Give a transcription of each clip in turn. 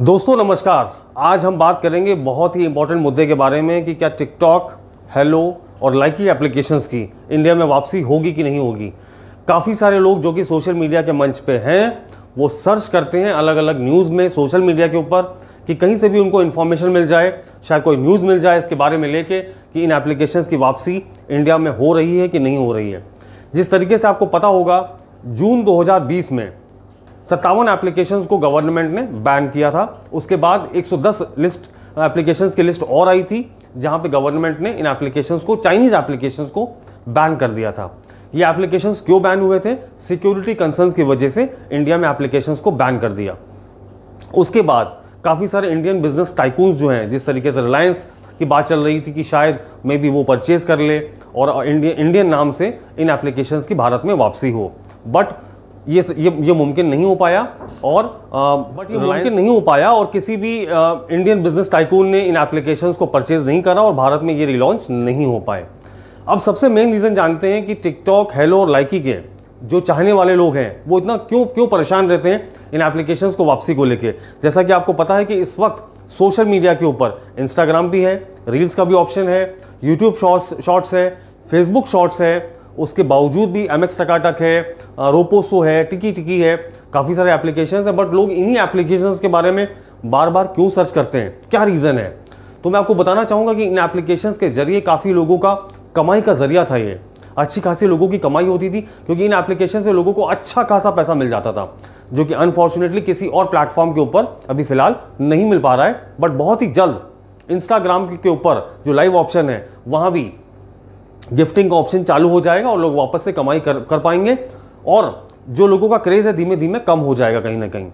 दोस्तों नमस्कार आज हम बात करेंगे बहुत ही इंपॉर्टेंट मुद्दे के बारे में कि क्या टिकटॉक हेलो और लाइकी एप्लीकेशंस की इंडिया में वापसी होगी कि नहीं होगी काफ़ी सारे लोग जो कि सोशल मीडिया के मंच पे हैं वो सर्च करते हैं अलग अलग न्यूज़ में सोशल मीडिया के ऊपर कि कहीं से भी उनको इन्फॉर्मेशन मिल जाए शायद कोई न्यूज़ मिल जाए इसके बारे में लेके कि इन एप्लीकेशंस की वापसी इंडिया में हो रही है कि नहीं हो रही है जिस तरीके से आपको पता होगा जून 2020 में सत्तावन एप्लीकेशन को गवर्नमेंट ने बैन किया था उसके बाद 110 लिस्ट एप्लीकेशन की लिस्ट और आई थी जहाँ पे गवर्नमेंट ने इन एप्लीकेशंस को चाइनीज़ एप्लीकेशंस को बैन कर दिया था ये एप्लीकेशंस क्यों बैन हुए थे सिक्योरिटी कंसर्न्स की वजह से इंडिया में एप्लीकेशंस को बैन कर दिया उसके बाद काफ़ी सारे इंडियन बिजनेस टाइकून्स जो हैं जिस तरीके से रिलायंस की बात चल रही थी कि शायद मे बी वो परचेज़ कर ले और इंडियन नाम से इन एप्लीकेशंस की भारत में वापसी हो बट ये ये ये मुमकिन नहीं हो पाया और बट ये मुमकिन नहीं हो पाया और किसी भी इंडियन बिजनेस टाइकून ने इन एप्लीकेशन को परचेज नहीं करा और भारत में ये रिलॉन्च नहीं हो पाए अब सबसे मेन रीज़न जानते हैं कि टिकटॉक हेलो और लाइकी के जो चाहने वाले लोग हैं वो इतना क्यों क्यों परेशान रहते हैं इन एप्लीकेशन को वापसी को लेके जैसा कि आपको पता है कि इस वक्त सोशल मीडिया के ऊपर इंस्टाग्राम भी है रील्स का भी ऑप्शन है यूट्यूब शॉर्ट्स शॉर्ट्स है फेसबुक शॉर्ट्स है उसके बावजूद भी एम एक्स टकाटक है रोपोसो है टिकी टिकी है काफ़ी सारे एप्लीकेशन हैं बट लोग इन्हीं एप्लीकेशन के बारे में बार बार क्यों सर्च करते हैं क्या रीज़न है तो मैं आपको बताना चाहूँगा कि इन एप्लीकेशन के ज़रिए काफ़ी लोगों का कमाई का ज़रिया था ये अच्छी खासी लोगों की कमाई होती थी क्योंकि इन एप्लीकेशन से लोगों को अच्छा खासा पैसा मिल जाता था जो कि अनफॉर्चुनेटली किसी और प्लेटफॉर्म के ऊपर अभी फ़िलहाल नहीं मिल पा रहा है बट बहुत ही जल्द इंस्टाग्राम के ऊपर जो लाइव ऑप्शन है वहाँ भी गिफ्टिंग का ऑप्शन चालू हो जाएगा और लोग वापस से कमाई कर कर पाएंगे और जो लोगों का क्रेज़ है धीमे धीमे कम हो जाएगा कहीं ना कहीं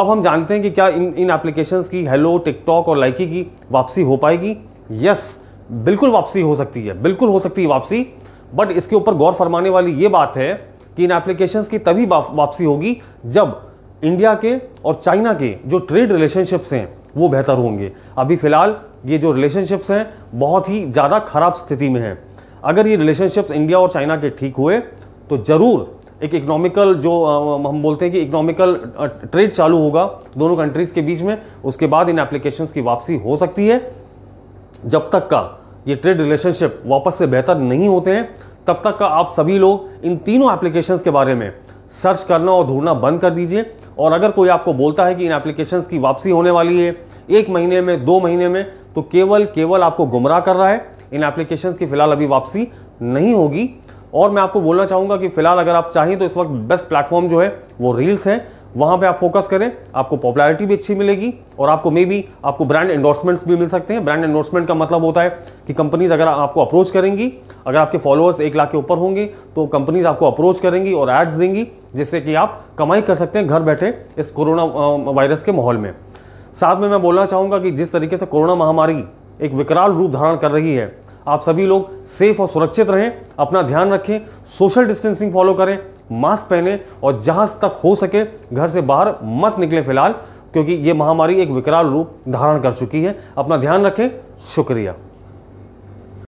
अब हम जानते हैं कि क्या इन इन एप्लीकेशंस की हेलो टिकटॉक और लाइकी की वापसी हो पाएगी यस बिल्कुल वापसी हो सकती है बिल्कुल हो सकती है वापसी बट इसके ऊपर गौर फरमाने वाली ये बात है कि इन एप्लीकेशंस की तभी वापसी होगी जब इंडिया के और चाइना के जो ट्रेड रिलेशनशिप्स हैं वो बेहतर होंगे अभी फ़िलहाल ये जो रिलेशनशिप्स हैं बहुत ही ज़्यादा खराब स्थिति में हैं अगर ये रिलेशनशिप्स इंडिया और चाइना के ठीक हुए तो ज़रूर एक इकोनॉमिकल जो हम बोलते हैं कि इकोनॉमिकल ट्रेड चालू होगा दोनों कंट्रीज़ के बीच में उसके बाद इन एप्लीकेशंस की वापसी हो सकती है जब तक का ये ट्रेड रिलेशनशिप वापस से बेहतर नहीं होते हैं तब तक का आप सभी लोग इन तीनों एप्लीकेशंस के बारे में सर्च करना और ढूंढना बंद कर दीजिए और अगर कोई आपको बोलता है कि इन एप्लीकेशंस की वापसी होने वाली है एक महीने में दो महीने में तो केवल केवल आपको गुमराह कर रहा है इन एप्लीकेशन की फ़िलहाल अभी वापसी नहीं होगी और मैं आपको बोलना चाहूँगा कि फ़िलहाल अगर आप चाहें तो इस वक्त बेस्ट प्लेटफॉर्म जो है वो रील्स है वहाँ पे आप फोकस करें आपको पॉपुलैरिटी भी अच्छी मिलेगी और आपको मे बी आपको ब्रांड एंडोर्समेंट्स भी मिल सकते हैं ब्रांड एंडोर्समेंट का मतलब होता है कि कंपनीज अगर आपको अप्रोच करेंगी अगर आपके फॉलोअर्स एक लाख के ऊपर होंगे तो कंपनीज आपको अप्रोच करेंगी और एड्स देंगी जिससे कि आप कमाई कर सकते हैं घर बैठे इस कोरोना वायरस के माहौल में साथ में मैं बोलना चाहूँगा कि जिस तरीके से कोरोना महामारी एक विकराल रूप धारण कर रही है आप सभी लोग सेफ और सुरक्षित रहें अपना ध्यान रखें सोशल डिस्टेंसिंग फॉलो करें मास्क पहने और जहाँ तक हो सके घर से बाहर मत निकलें फिलहाल क्योंकि ये महामारी एक विकराल रूप धारण कर चुकी है अपना ध्यान रखें शुक्रिया